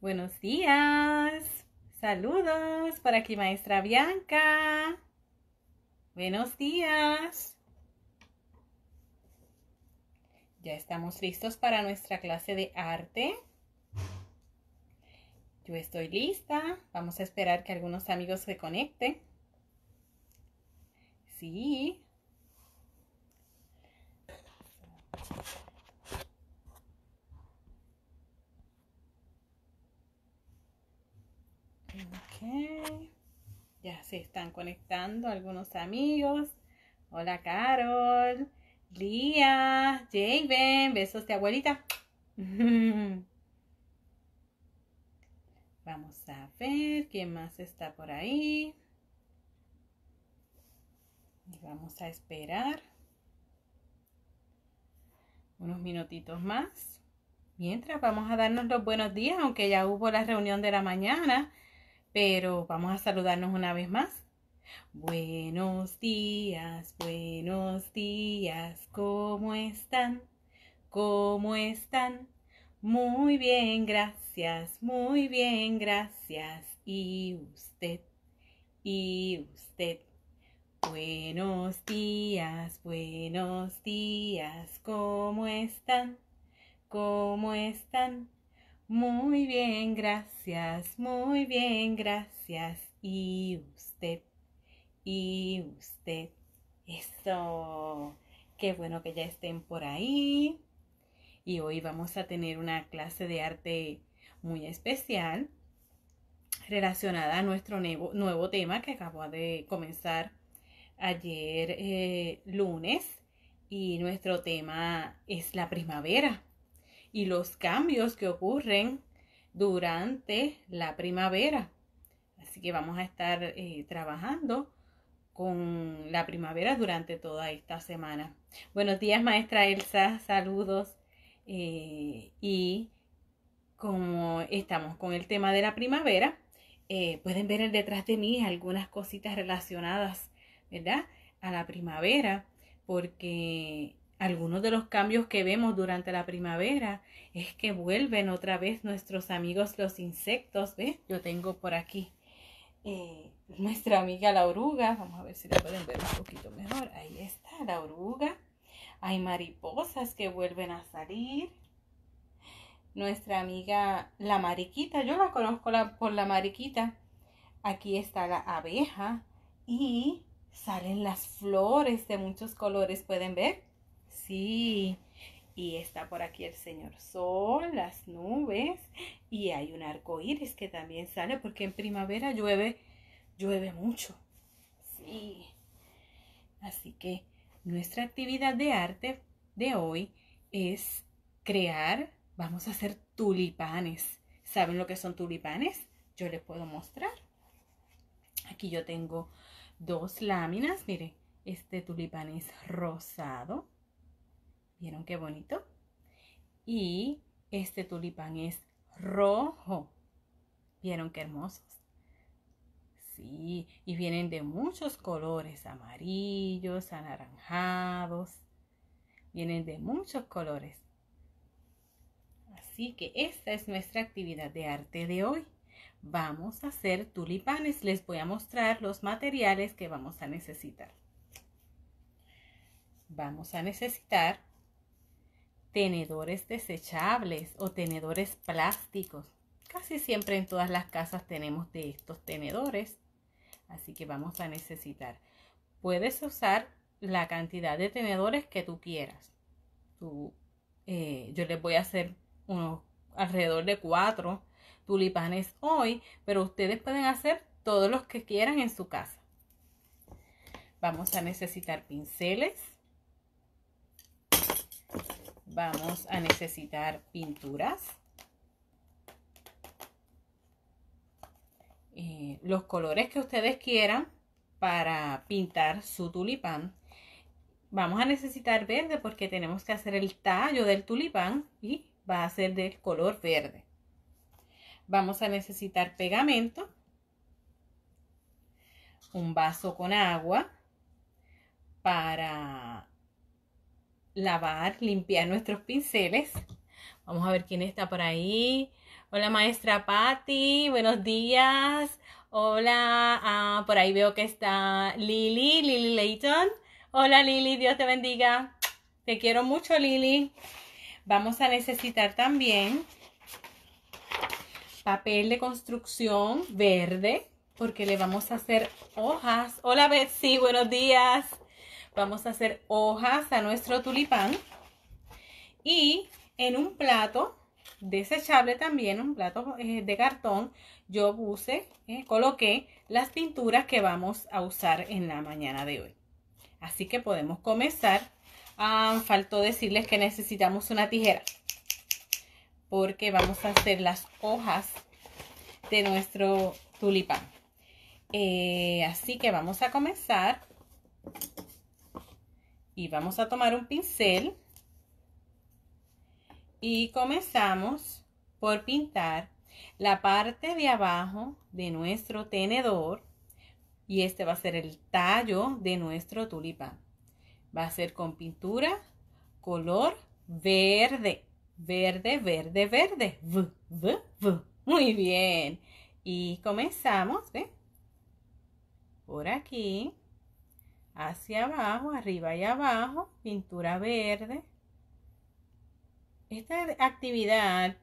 Buenos días. Saludos. Por aquí maestra Bianca. Buenos días. Ya estamos listos para nuestra clase de arte. Yo estoy lista. Vamos a esperar que algunos amigos se conecten. Sí. Ok. Ya se están conectando algunos amigos. Hola, Carol. Lía. Javen. Besos de abuelita. Vamos a ver quién más está por ahí. Y vamos a esperar unos minutitos más. Mientras vamos a darnos los buenos días, aunque ya hubo la reunión de la mañana pero vamos a saludarnos una vez más. Buenos días, buenos días, ¿cómo están? ¿Cómo están? Muy bien, gracias, muy bien, gracias. Y usted, y usted. Buenos días, buenos días, ¿cómo están? ¿Cómo están? Muy bien, gracias, muy bien, gracias. Y usted, y usted. Eso, qué bueno que ya estén por ahí. Y hoy vamos a tener una clase de arte muy especial relacionada a nuestro nuevo, tema que acabó de comenzar ayer eh, lunes. Y nuestro tema es la primavera y los cambios que ocurren durante la primavera. Así que vamos a estar eh, trabajando con la primavera durante toda esta semana. Buenos días, maestra Elsa, saludos. Eh, y como estamos con el tema de la primavera, eh, pueden ver detrás de mí algunas cositas relacionadas, ¿verdad? A la primavera, porque algunos de los cambios que vemos durante la primavera es que vuelven otra vez nuestros amigos los insectos. ¿Ves? Yo tengo por aquí eh, nuestra amiga la oruga. Vamos a ver si la pueden ver un poquito mejor. Ahí está la oruga. Hay mariposas que vuelven a salir. Nuestra amiga la mariquita. Yo la conozco por la mariquita. Aquí está la abeja. Y salen las flores de muchos colores. ¿Pueden ver? Sí, y está por aquí el señor sol, las nubes, y hay un arco iris que también sale porque en primavera llueve, llueve mucho. Sí. Así que nuestra actividad de arte de hoy es crear, vamos a hacer tulipanes. ¿Saben lo que son tulipanes? Yo les puedo mostrar. Aquí yo tengo dos láminas, miren, este tulipán es rosado ¿Vieron qué bonito? Y este tulipán es rojo. ¿Vieron qué hermosos? Sí, y vienen de muchos colores, amarillos, anaranjados. Vienen de muchos colores. Así que esta es nuestra actividad de arte de hoy. Vamos a hacer tulipanes. Les voy a mostrar los materiales que vamos a necesitar. Vamos a necesitar tenedores desechables o tenedores plásticos. Casi siempre en todas las casas tenemos de estos tenedores, así que vamos a necesitar. Puedes usar la cantidad de tenedores que tú quieras. Eh, yo les voy a hacer unos alrededor de cuatro tulipanes hoy, pero ustedes pueden hacer todos los que quieran en su casa. Vamos a necesitar pinceles vamos a necesitar pinturas. Eh, los colores que ustedes quieran para pintar su tulipán. Vamos a necesitar verde porque tenemos que hacer el tallo del tulipán y va a ser del color verde. Vamos a necesitar pegamento, un vaso con agua para lavar, limpiar nuestros pinceles. Vamos a ver quién está por ahí. Hola maestra Patti, buenos días. Hola, ah, por ahí veo que está Lily, Lili Layton. Hola Lily. Dios te bendiga. Te quiero mucho Lily. Vamos a necesitar también papel de construcción verde porque le vamos a hacer hojas. Hola Betsy, buenos días. Vamos a hacer hojas a nuestro tulipán. Y en un plato desechable también, un plato eh, de cartón, yo puse, eh, coloqué las pinturas que vamos a usar en la mañana de hoy. Así que podemos comenzar. Ah, faltó decirles que necesitamos una tijera porque vamos a hacer las hojas de nuestro tulipán. Eh, así que vamos a comenzar. Y vamos a tomar un pincel y comenzamos por pintar la parte de abajo de nuestro tenedor y este va a ser el tallo de nuestro tulipán. Va a ser con pintura color verde, verde, verde, verde, v, v, v. Muy bien. Y comenzamos, Por aquí hacia abajo, arriba y abajo, pintura verde. Esta actividad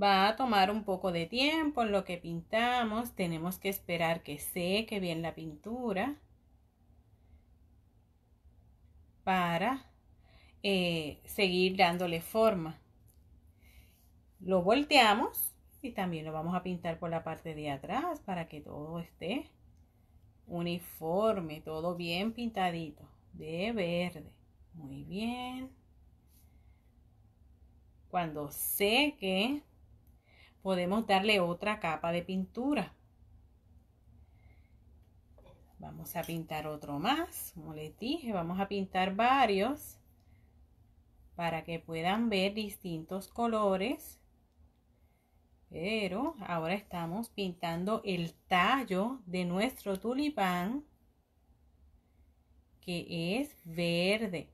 va a tomar un poco de tiempo en lo que pintamos. Tenemos que esperar que seque bien la pintura para eh, seguir dándole forma. Lo volteamos y también lo vamos a pintar por la parte de atrás para que todo esté uniforme, todo bien pintadito, de verde. Muy bien. Cuando seque, podemos darle otra capa de pintura. Vamos a pintar otro más, como les dije, vamos a pintar varios para que puedan ver distintos colores pero ahora estamos pintando el tallo de nuestro tulipán que es verde.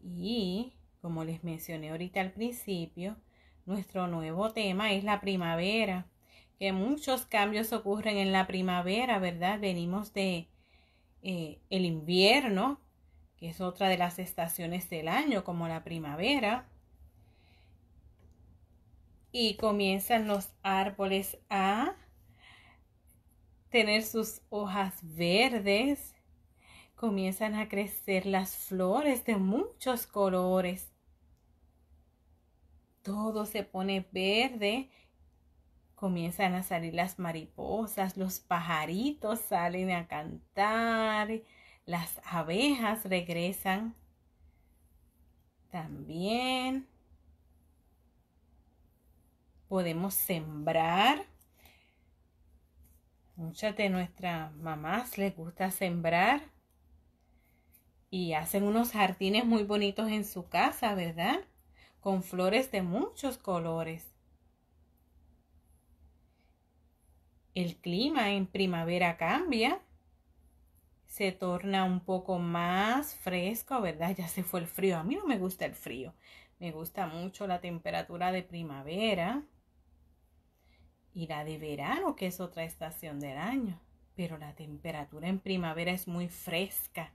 Y como les mencioné ahorita al principio, nuestro nuevo tema es la primavera, que muchos cambios ocurren en la primavera, ¿verdad? Venimos de eh, el invierno, que es otra de las estaciones del año, como la primavera, y comienzan los árboles a tener sus hojas verdes, comienzan a crecer las flores de muchos colores. Todo se pone verde, comienzan a salir las mariposas, los pajaritos salen a cantar, las abejas regresan. También podemos sembrar. Muchas de nuestras mamás les gusta sembrar y hacen unos jardines muy bonitos en su casa, ¿verdad? Con flores de muchos colores. El clima en primavera cambia, se torna un poco más fresco, ¿verdad? Ya se fue el frío. A mí no me gusta el frío, me gusta mucho la temperatura de primavera y la de verano, que es otra estación del año. Pero la temperatura en primavera es muy fresca.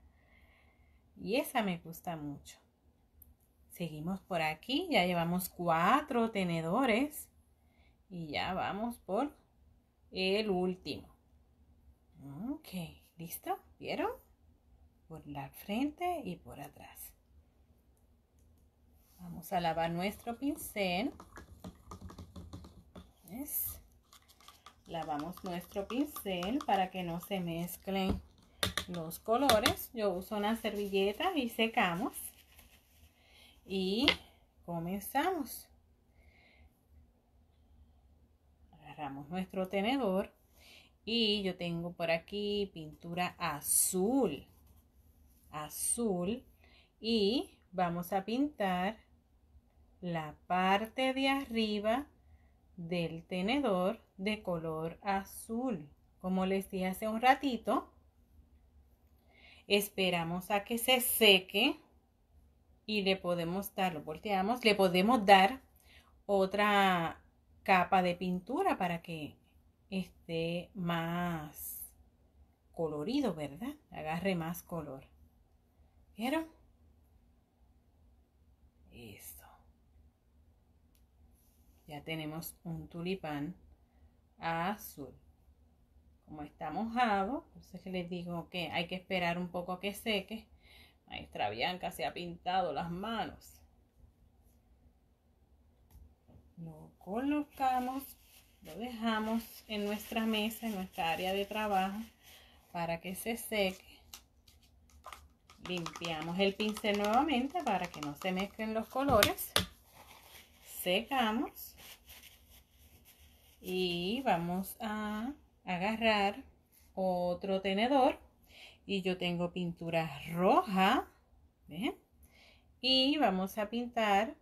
Y esa me gusta mucho. Seguimos por aquí, ya llevamos cuatro tenedores. Y ya vamos por el último. Ok, ¿listo? ¿Vieron? Por la frente y por atrás. Vamos a lavar nuestro pincel lavamos nuestro pincel para que no se mezclen los colores. Yo uso una servilleta y secamos. Y comenzamos. Agarramos nuestro tenedor y yo tengo por aquí pintura azul. Azul. Y vamos a pintar la parte de arriba del tenedor de color azul. Como les dije hace un ratito, esperamos a que se seque y le podemos dar, lo volteamos, le podemos dar otra capa de pintura para que esté más colorido, ¿verdad? Agarre más color. ¿Vieron? Ya tenemos un tulipán azul. Como está mojado, entonces les digo que hay que esperar un poco a que seque. Maestra Bianca se ha pintado las manos. Lo colocamos, lo dejamos en nuestra mesa, en nuestra área de trabajo, para que se seque. Limpiamos el pincel nuevamente para que no se mezclen los colores. Secamos y vamos a agarrar otro tenedor y yo tengo pintura roja y vamos a pintar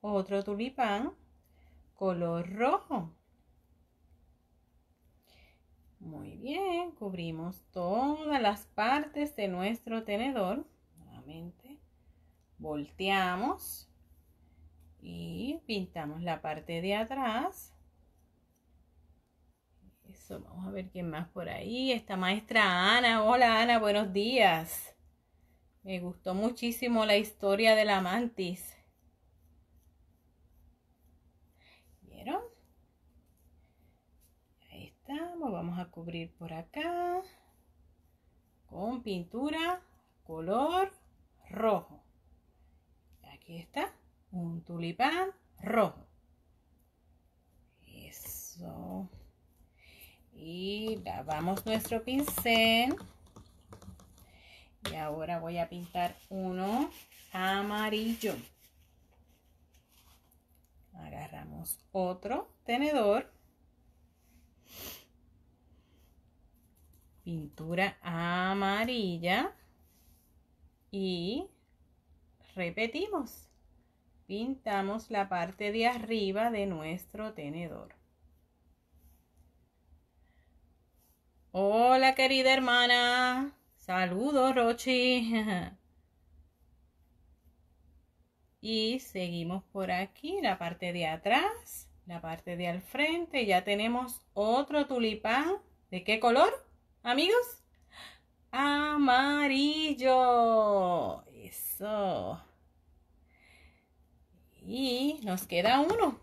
otro tulipán color rojo muy bien cubrimos todas las partes de nuestro tenedor nuevamente volteamos y pintamos la parte de atrás Vamos a ver quién más por ahí. Esta maestra Ana. Hola Ana, buenos días. Me gustó muchísimo la historia de la mantis. ¿Vieron? Ahí estamos. Vamos a cubrir por acá. Con pintura color rojo. Aquí está. Un tulipán rojo. Eso y lavamos nuestro pincel y ahora voy a pintar uno amarillo agarramos otro tenedor pintura amarilla y repetimos pintamos la parte de arriba de nuestro tenedor Hola, querida hermana. Saludos, Rochi. Y seguimos por aquí, la parte de atrás, la parte de al frente. Ya tenemos otro tulipán. ¿De qué color, amigos? Amarillo. Eso. Y nos queda uno.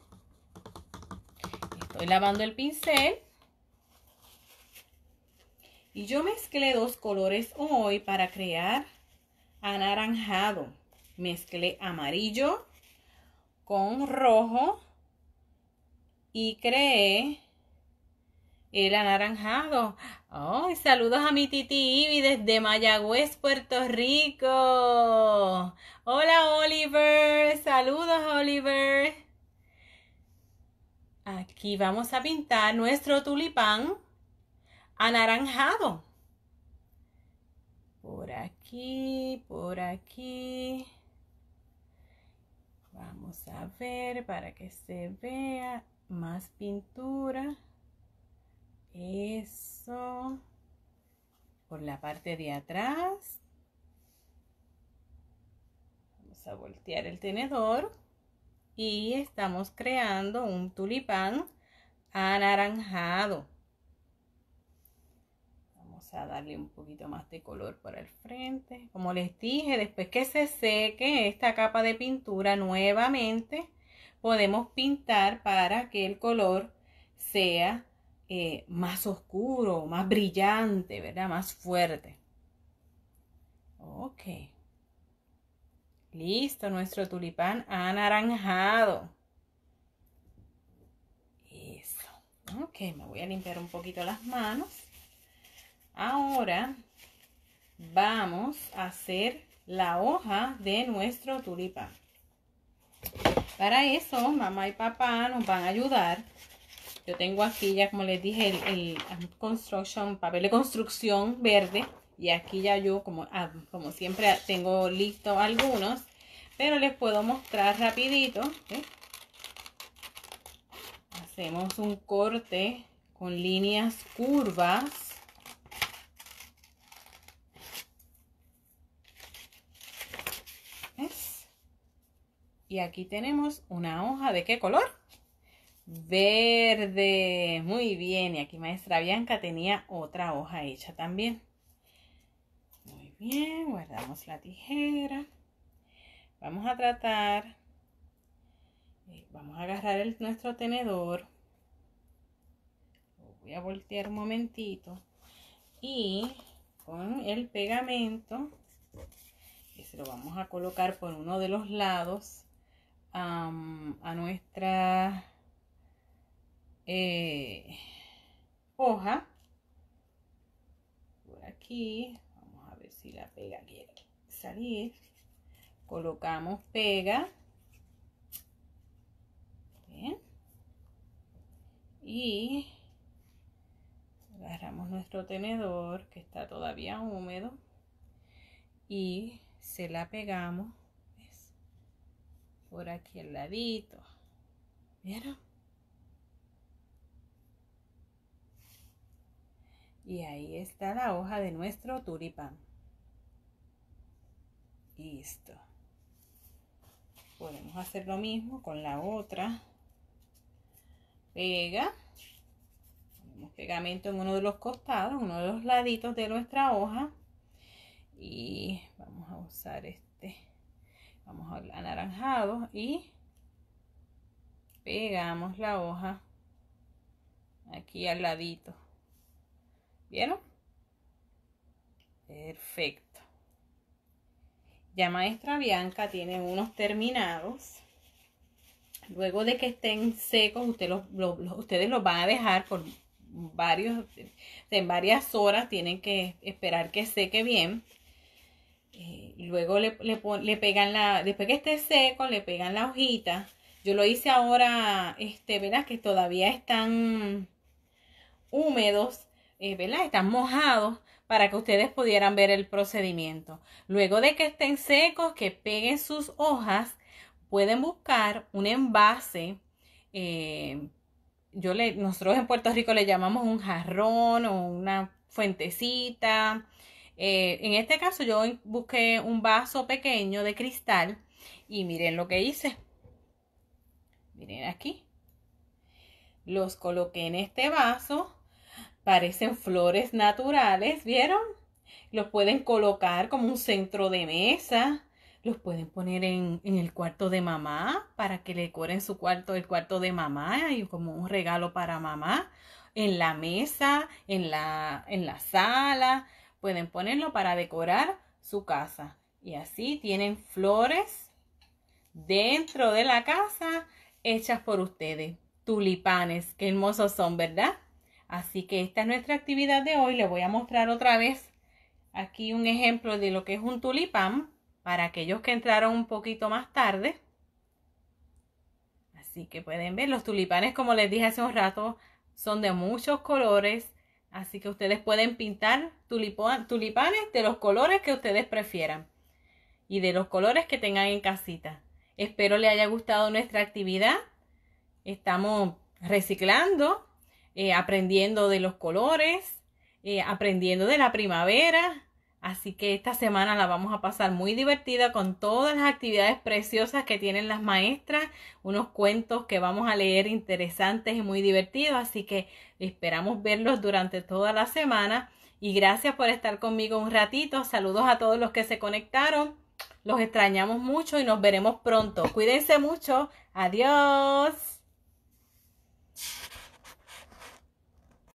Estoy lavando el pincel y yo mezclé dos colores hoy para crear anaranjado. Mezclé amarillo con rojo y creé el anaranjado. Ay, Saludos a mi titi Ivy desde Mayagüez, Puerto Rico. Hola Oliver, saludos Oliver. Aquí vamos a pintar nuestro tulipán anaranjado. Por aquí, por aquí. Vamos a ver para que se vea más pintura. Eso. Por la parte de atrás. Vamos a voltear el tenedor. Y estamos creando un tulipán anaranjado darle un poquito más de color por el frente. Como les dije, después que se seque esta capa de pintura nuevamente, podemos pintar para que el color sea eh, más oscuro, más brillante, ¿verdad? Más fuerte. Ok. Listo, nuestro tulipán anaranjado. Eso. Ok, me voy a limpiar un poquito las manos. Ahora vamos a hacer la hoja de nuestro tulipán. Para eso, mamá y papá nos van a ayudar. Yo tengo aquí ya, como les dije, el, papel de construcción verde. Y aquí ya yo, como, ah, como siempre, tengo listo algunos. Pero les puedo mostrar rapidito. ¿eh? Hacemos un corte con líneas curvas. Y aquí tenemos una hoja de qué color? Verde. Muy bien. Y aquí maestra Bianca tenía otra hoja hecha también. Muy bien. Guardamos la tijera. Vamos a tratar. Eh, vamos a agarrar nuestro tenedor. voy a voltear un momentito. Y con el pegamento, se lo vamos a colocar por uno de los lados a nuestra eh, hoja. Por aquí, vamos a ver si la pega quiere salir. Colocamos pega. Bien. Y agarramos nuestro tenedor que está todavía húmedo y se la pegamos por aquí el ladito. ¿Vieron? Y ahí está la hoja de nuestro tulipán. Listo. Podemos hacer lo mismo con la otra. Pega. pegamento en uno de los costados, uno de los laditos de nuestra hoja. Y vamos a usar este vamos al anaranjado y pegamos la hoja aquí al ladito ¿vieron? perfecto ya maestra Bianca tiene unos terminados luego de que estén secos los, ustedes los van a dejar por varios en varias horas tienen que esperar que seque bien eh, luego le, pegan la, después que esté seco, le pegan la hojita. Yo lo hice ahora, este, ¿verdad? Que todavía están húmedos, eh, ¿verdad? Están mojados para que ustedes pudieran ver el procedimiento. Luego de que estén secos, que peguen sus hojas, pueden buscar un envase. Eh, yo le, nosotros en Puerto Rico le llamamos un jarrón o una fuentecita. Eh, en este caso yo busqué un vaso pequeño de cristal y miren lo que hice. Miren aquí. Los coloqué en este vaso. Parecen flores naturales, ¿vieron? Los pueden colocar como un centro de mesa. Los pueden poner en, el cuarto de mamá para que le decoren su cuarto, el cuarto de mamá y como un regalo para mamá. En la mesa, en la, en la sala pueden ponerlo para decorar su casa. Y así tienen flores dentro de la casa hechas por ustedes. Tulipanes, qué hermosos son, ¿verdad? Así que esta es nuestra actividad de hoy. Les voy a mostrar otra vez aquí un ejemplo de lo que es un tulipán para aquellos que entraron un poquito más tarde. Así que pueden ver los tulipanes, como les dije hace un rato, son de muchos colores Así que ustedes pueden pintar tulipanes de los colores que ustedes prefieran y de los colores que tengan en casita. Espero les haya gustado nuestra actividad. Estamos reciclando, eh, aprendiendo de los colores, eh, aprendiendo de la primavera Así que esta semana la vamos a pasar muy divertida con todas las actividades preciosas que tienen las maestras, unos cuentos que vamos a leer interesantes y muy divertidos, así que esperamos verlos durante toda la semana y gracias por estar conmigo un ratito. Saludos a todos los que se conectaron. Los extrañamos mucho y nos veremos pronto. Cuídense mucho. Adiós.